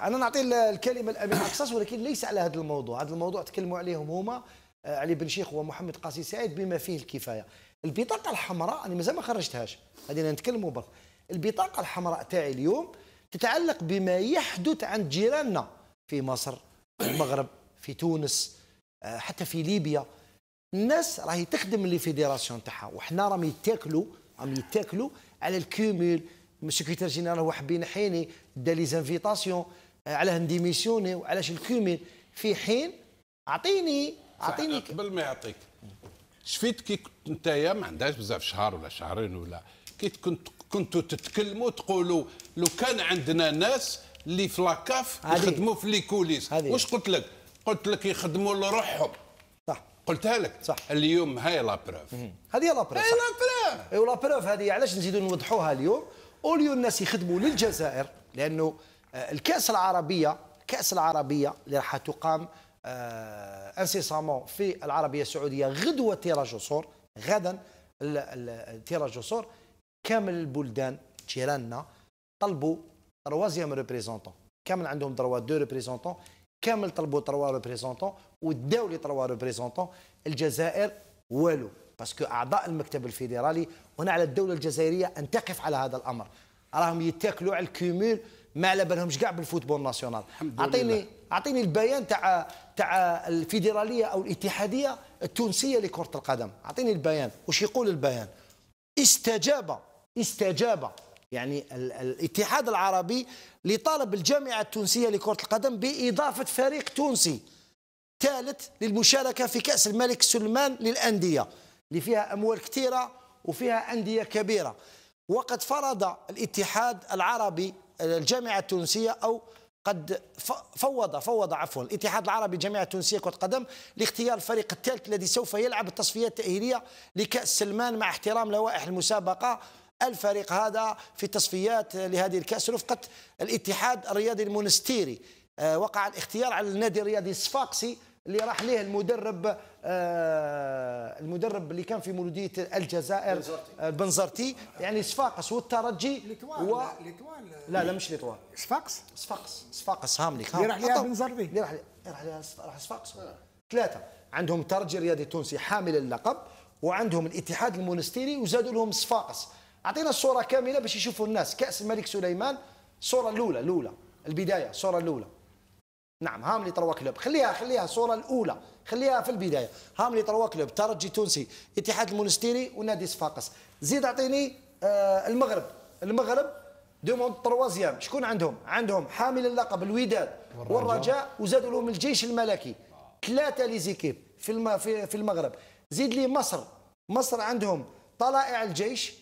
انا نعطي الكلمه لامين عكساس ولكن ليس على هذا الموضوع هذا الموضوع تكلموا عليهم هما آه، علي بن شيخ ومحمد قاسي سعيد بما فيه الكفايه البطاقه الحمراء انا مازال ما خرجتهاش غادي نتكلموا برك البطاقه الحمراء تاعي اليوم تتعلق بما يحدث عند جيراننا في مصر في المغرب في تونس آه، حتى في ليبيا الناس راهي تخدم لي فيديراسيون تاعها وحنا راهم يتاكلوا راهم يتاكلوا على الكوميل السكرتير جينيرال هو حبي نحيني دا لي زانفيتاسيون علاه نديميسيوني وعلاش الكومي في حين اعطيني اعطيني قبل ما يعطيك شفيت كي كنت نتايا ما عندهاش بزاف شهر ولا شهرين ولا كي كنت كنتوا تتكلموا تقولوا لو كان عندنا ناس اللي في لاكاف يخدموا في لي كوليس واش قلت لك؟ قلت لك يخدموا لروحهم صح قلتها لك صح اليوم هاي لا بروف هذه لا بروف هاي لا بروف أيوة، لا بروف هذه علاش نزيدوا نوضحوها اليوم اوليو الناس يخدموا للجزائر لانه آه، الكاس العربيه الكاس العربيه اللي راح تقام آه، انسيسامون في العربيه السعوديه غدوه تيراج وصور غدا تيراج وصور كامل البلدان جيراننا طلبوا تروازيام ريبريزونتون كامل عندهم دروا دو ريبريزونتون كامل طلبوا تروا ريبريزونتون وداو لي تروا ريبريزونتون الجزائر والو باسكو اعضاء المكتب الفيدرالي هنا على الدوله الجزائريه ان تقف على هذا الامر راهم يتاكلوا على الكيمول ما على بالهمش كاع بالفوتبول ناسيونال اعطيني اعطيني البيان تاع تاع الفيدراليه او الاتحاديه التونسيه لكره القدم اعطيني البيان وش يقول البيان استجاب استجاب يعني الاتحاد العربي لطلب الجامعه التونسيه لكره القدم باضافه فريق تونسي ثالث للمشاركه في كاس الملك سلمان للانديه اللي فيها اموال كثيره وفيها انديه كبيره وقد فرض الاتحاد العربي الجامعة التونسية أو قد فوض فوض عفوا الاتحاد العربي جامعة التونسية كرة قدم لاختيار الفريق الثالث الذي سوف يلعب التصفيات التأهيلية لكأس سلمان مع احترام لوائح المسابقة الفريق هذا في تصفيات لهذه الكأس رفقة الاتحاد الرياضي المونستيري آه، وقع الاختيار على النادي الرياضي الصفاقسي اللي راح ليه المدرب آه المدرب اللي كان في مولوديه الجزائر بنزرتي آه، يعني صفاقس والترجي و... لا لا مش ليطوان صفاقس صفاقس صفاقس هاملي اللي راح ليها بنزرتي اللي راح راح راح صفاقس ثلاثه عندهم الترجي الرياضي التونسي حامل اللقب وعندهم الاتحاد المونستيري وزادوا لهم صفاقس اعطينا الصوره كامله باش يشوفوا الناس كاس الملك سليمان الصوره الاولى الاولى البدايه الصوره الاولى نعم هاملي تروا كلوب خليها خليها الصوره الاولى خليها في البدايه هاملي تروا كلوب ترجي تونسي اتحاد المونستيري ونادي صفاقس زيد اعطيني آه المغرب المغرب دوموند تروازيام شكون عندهم عندهم حامل اللقب الوداد والرجاء وزادوا لهم الجيش الملكي ثلاثه ليزيكيب في في... في المغرب زيد لي مصر مصر عندهم طلائع الجيش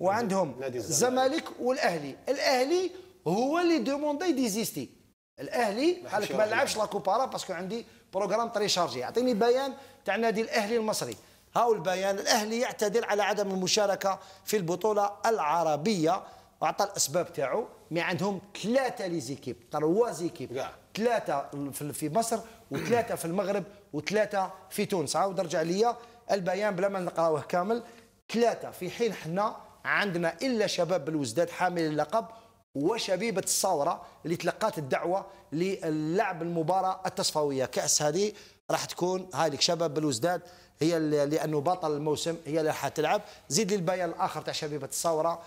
وعندهم الزمالك والاهلي الاهلي هو اللي دوموندي ديزيستي الاهلي قال ما لعبش يعني. لا كوبارا باسكو عندي بروغرام طري شارجي اعطيني بيان تاع النادي الاهلي المصري هاو البيان الاهلي يعتذر على عدم المشاركه في البطوله العربيه وعطى الاسباب تاعو مي عندهم ثلاثه لي زيكيب تروا زيكيب ثلاثه في مصر وثلاثه في المغرب وثلاثه في تونس عاود رجع ليا البيان بلا ما نقراوه كامل ثلاثه في حين حنا عندنا الا شباب بالوزداد حامل اللقب وشبيبه الصاوره اللي تلقات الدعوه للعب المباراه التصفويه كاس هذه راح تكون هالك شباب بالوزداد هي لانه بطل الموسم هي اللي راح تلعب زيد لي البيان الاخر تاع شبيبه الصوره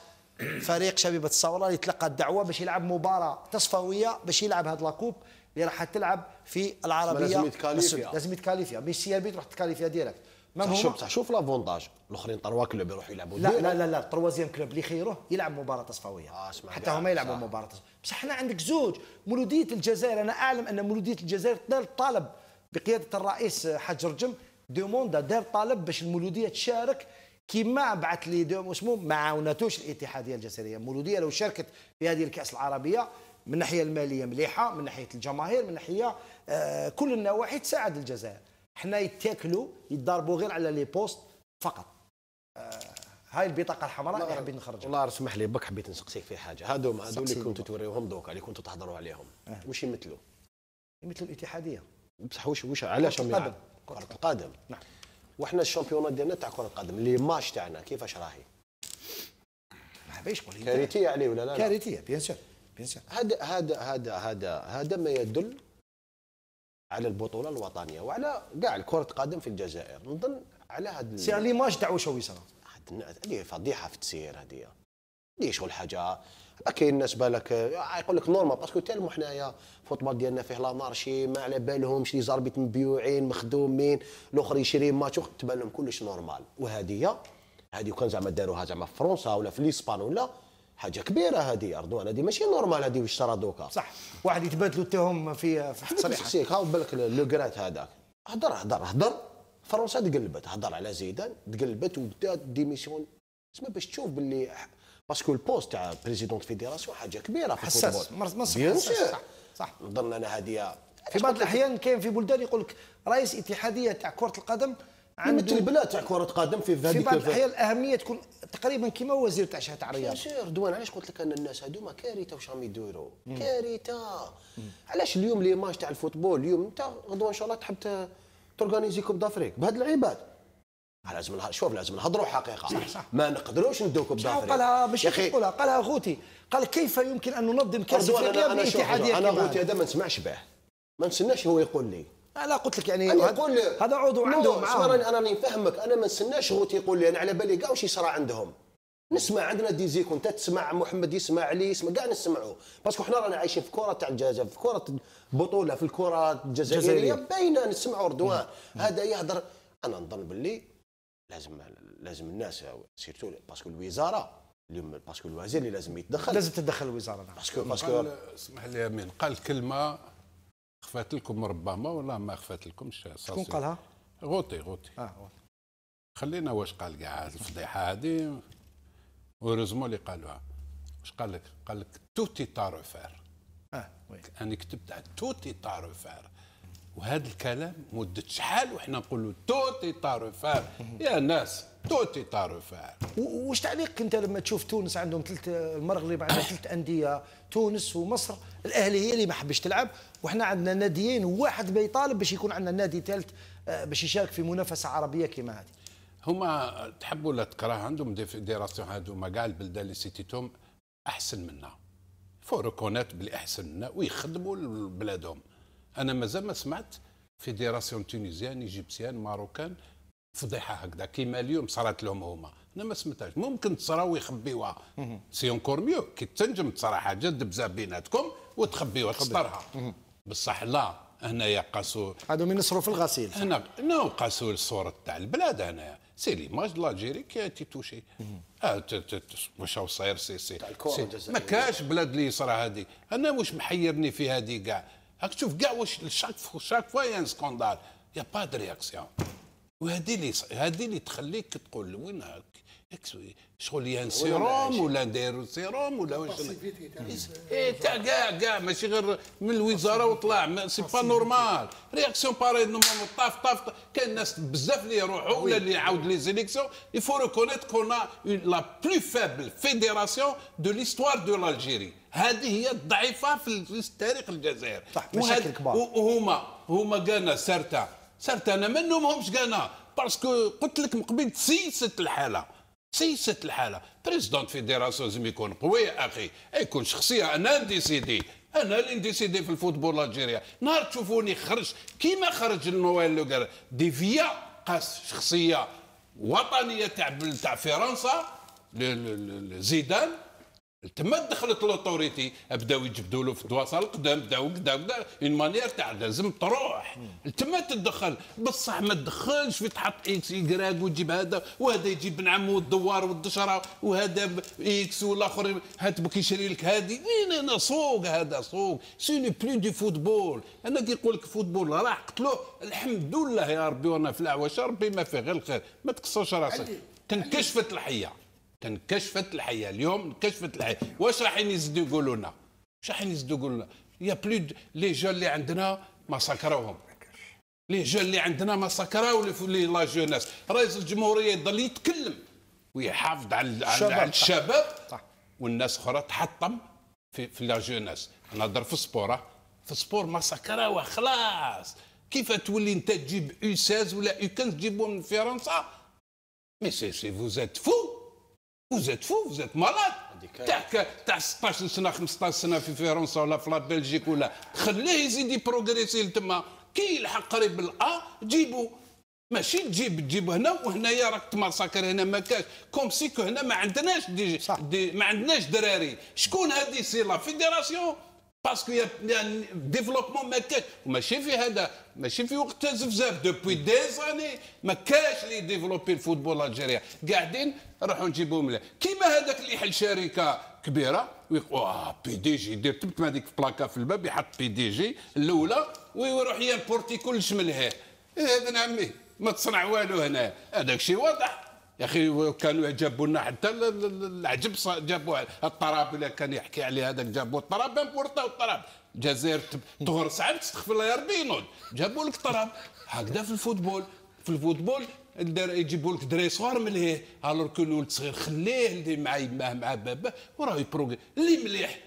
فريق شبيبه الصوره اللي تلقى الدعوه باش يلعب مباراه تصفويه باش يلعب هاد لاكوب اللي راح تلعب في العربيه لازم يتكاليفيا لازم يتكاليفيا ميسي سي بي تروح تكاليفيا ديريكت شوف بصح شوف لافونتاج الاخرين طروا كلوب يروحوا يلعبوا لا لا لا لا تروازيام كلوب اللي خيروه يلعب مباراه تصفويه آه حتى هما يلعبوا مباراه بصح حنا عندك زوج مولوديه الجزائر انا اعلم ان مولوديه الجزائر دار طالب بقياده الرئيس حاج رجم دوموندا دار طالب باش المولوديه تشارك كيما بعث لي دوم اسمه ما عاوناتوش الاتحاديه الجزائريه المولوديه لو شاركت في هذه الكاس العربيه من الناحيه الماليه مليحه من ناحيه الجماهير من ناحيه آه، كل النواحي تساعد الجزائر حنا يتاكلوا يتضاربوا غير على لي بوست فقط آه، هاي البطاقه الحمراء اللي حبيت نخرجها والله اسمح لي بك حبيت نسقسيك في حاجه هادو هادو اللي كنتوا توريوهم دوكا اللي كنتوا تحضروا عليهم أه. واش يمثلوا؟ يمثلوا الاتحاديه بصح واش واش علاش كره القدم كره القدم نعم وحنا الشامبيونات ديالنا تاع كره القدم اللي ماتش تاعنا كيفاش راهي؟ ما حبيش نقول كارثيه عليه ولا لا؟ كارثيه بيان سور بيان سور هذا هذا هذا هذا هذا ما يدل على البطوله الوطنيه وعلى كاع كره القدم في الجزائر نظن على هذا سي على ليماج تاع وشويسه هذه فضيحه في التسيير هذه دي شغل حاجه كاين الناس بالك آه، يقول لك نورمال باسكو تالمو حنايا الفوتبال ديالنا فيه لا مارشي ما على بالهمش لي زاربيت مبيوعين مخدومين الاخر يشري ماتش تبان لهم كلش نورمال وهذه هذه كان زعما داروها زعما في فرنسا ولا في اليسبان ولا حاجه كبيره هذه اردوان هذه ماشي نورمال هذه واش صرا دوكا صح واحد يتبادلوا تاهم في في التصريحات نفسيك هاو بالك لو كرات هذاك هضر هضر هضر فرنسا تقلبت هضر على زيدان تقلبت ودات ديميسيون تسمى باش تشوف باللي باسكو البوست تاع بريزيدون فيديراسيون حاجه كبيره في حساس منصب حساس صح صح نظن انا هذه في بعض الاحيان كاين في بلدان يقول لك رئيس اتحاديه تاع كره القدم يمثل البلا تاع كره قدم في في بعض الاحيان الاهميه تكون تقريبا كما وزير تاع شهاده الرياضه سير دوان علاش قلت لك ان الناس هذوما كارثه واش راهم يديروا كارثه علاش اليوم لي ماتش تاع الفوتبول اليوم انت غدوه ان شاء الله تحب تورغانيزي كوب دافريك بهاد العباد لازم شوف لازم نهضروا حقيقه صح صح. ما نقدروش ندوك دافريك. قالها مش تقولها قالها غوتي قال كيف يمكن ان ننظم كاس افريقيا باتحاديه انا, أنا غوتي هذا ما نسمعش به ما نستناش هو يقول لي لا قلت لك يعني يقول هذا عضو عندهم معاهم انا راني نفهمك انا ما نستناش هو تيقول لي انا على بالي كاع واش يصرى عندهم نسمع عندنا ديزيكو انت تسمع محمد يسمع علي يسمع كاع نسمعوا باسكو حنا رانا عايشين في كره تاع الجزائر في كره بطوله في الكره الجزائريه باينه نسمعوا رضوان هذا يهضر انا نظن باللي لازم لازم الناس سيرتو باسكو الوزاره اليوم باسكو الوزير اللي لازم يتدخل لازم تتدخل الوزاره نعم باسكو باسكو اسمح لي امين قال كلمه خفات لكم ربما ولا ما خفات لكمش شكون قالها؟ غوطي غوطي اه خلينا واش قال كاع الفضيحه هذه وريزمون اللي قالوها واش قال لك؟ قال لك توتي تارو فار اه وي انا كتبت توتي تارو فار وهذا الكلام مدة شحال وحنا نقولوا توتي تاروفار يا ناس توتي تاروفار واش تعليقك انت لما تشوف تونس عندهم ثلاث المغرب عندها ثلاث انديه تونس ومصر الاهلي هي اللي ما حبش تلعب وحنا عندنا ناديين وواحد بيطالب باش يكون عندنا نادي ثالث آه، باش يشارك في منافسه عربيه كما هذه هما تحبوا ولا تكره عندهم دي فيديراسيون هذوما كاع البلدان اللي سيتيتهم احسن منا فوركونات بلي احسن منا ويخدموا بلادهم انا مازال ما سمعت فيديراسيون تونيزيان ايجيبسيان ماروكان فضيحه هكذا كيما اليوم صرات لهم هما انا ما سمعتهاش ممكن تصراو يخبيوها سي اونكور ميو كي تنجم تصرا حاجه دبزه بيناتكم وتخبيوها تسطرها بصح لا هنايا قاسوا هادو من في الغسيل هنا نو قاسوا الصوره تاع البلاد هنايا سي ليماج لاجيري كي تي توشي آه، واش صاير سي سي ما كاش بلاد اللي صرا هذه انا واش محيرني في هذه كاع راك تشوف كاع واش شاك فوا شاك فوا يان سكوندال يا با دو رياكسيون وهذه اللي هذه اللي تخليك تقول وين هاك شغل سيروم ولا داير سيروم ولا واش اي إيه، تاع كاع كاع ماشي غير من الوزاره وطلع سي با نورمال رياكسيون باري نورمال طاف طاف كاين ناس بزاف اللي يروحوا ولا اللي يعاود لي زيليكسيون يفو ريكونيت كون لا بلو فابل فيديراسيون دو ليستوار دو لالجيري هذه هي الضعيفه في تاريخ الجزائر صح مشاكل كبار وهما هما كانا سارتا سارتا انا منهم همش كانا باسكو قلت لك من قبل تسيست الحاله سيست الحالة بريزيدون فيديراسيون لازم يكون قوي أخي يكون شخصية أنا ديسيدي انا الانديسيدي في الفوتبول الجيريا نهار تشوفوني خرج كيما خرج نويل لوغر ديفيا قاس شخصيه وطنيه تاع تاع فرنسا زيدان تما دخلت لوتوريتي بداو يجبدوا له في الدواسه القدام بداو كدا كدا اون مانيير تاع لازم تروح تما تدخل بصح ما تدخلش في تحط اكس يكراك وتجيب هذا وهذا يجيب بن عمو الدوار والدشره وهذا اكس والاخر هات بك يشري لك هادي وين انا سوق هذا سوق سي ني بلو دي فوتبول انا كي نقول لك فوتبول راح قتلوه الحمد لله يا ربي وانا في العواش ربي ما فيه غير الخير ما تكسرش راسك تنكشفت الحيه تنكشفت الحياه اليوم انكشفت الحياه واش راحين يزيدوا يقولوا لنا واش راحين يزيدوا يقولوا لنا يا بلو لي جون اللي عندنا ما سكروهم لي جون اللي عندنا ما سكراو لي لا جوناس رئيس الجمهوريه يضل يتكلم ويحافظ على على الشباب والناس اخرى تحطم في في لا جوناس نهضر في السبور في السبور ما خلاص كيف تولي انت تجيب اي 16 ولا اي 15 تجيبهم من فرنسا مي سي سي فوزات فو Vous êtes fou, vous êtes malade. تاع 16 سنه 15 سنه في فرنسا ولا في بلجيك ولا خليه يزيد يبروغريسي تما كي يلحق قريب الأ جيبو ماشي تجيب تجيب هنا وهنايا راك تماساكر هنا ما كاش كوم سيكو هنا ما عندناش دي, دي ما عندناش دراري شكون هذه سي لا فيديراسيون باسكو يعني ديفلوبمون ما كاش ماشي في هذا ماشي في وقت بزاف دوبوي دي زاني ما كاش اللي ديفلوبي الفوتبول الجزائري قاعدين نروحوا نجيبوهم له كيما هذاك اللي يحل شركه كبيره ويقول اه بي دي جي يدير ما هذيك بلاكا في الباب يحط بي دي جي الاولى ويروح يمبورتي كلش من هنا هذا عمي ما تصنع والو هنا هذاك شيء واضح يا اخي كانوا جابوا لنا حتى العجب جابوا الطراب الا كان يحكي عليه هذاك جابوا الطراب بورطه الطراب الجزائر تغر ساعه تستغفر الله يا ربي ينوض جابوا لك طراب هكذا في الفوتبول في الفوتبول يجيبوا لك دري صغار ملهيه الور كو الولد صغير خليه اللي مع يماه مع باباه وراه يبروغي اللي مليح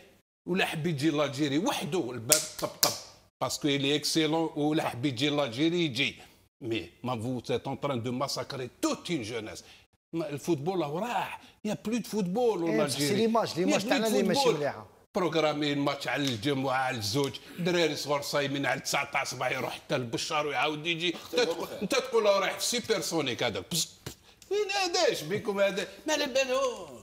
ولا حب يجي لالجيري وحده الباب طبطب باسكو اللي اكسيلون ولا حب يجي لالجيري يجي مي ما فو ان تران دو ماساكري توت اون جونيس الفوتبول راه راح يا بلو دو فوتبول والله إيه، سي ليماج ليماج تاعنا اللي ماشي مليحه بروغرامين ماتش على الجمعه على الزوج دراري صغار صايمين على 19 صباح يروح حتى البشار ويعاود يجي انت تقول رايح في سوبر سونيك هذا وين هذاش بكم هذا ما على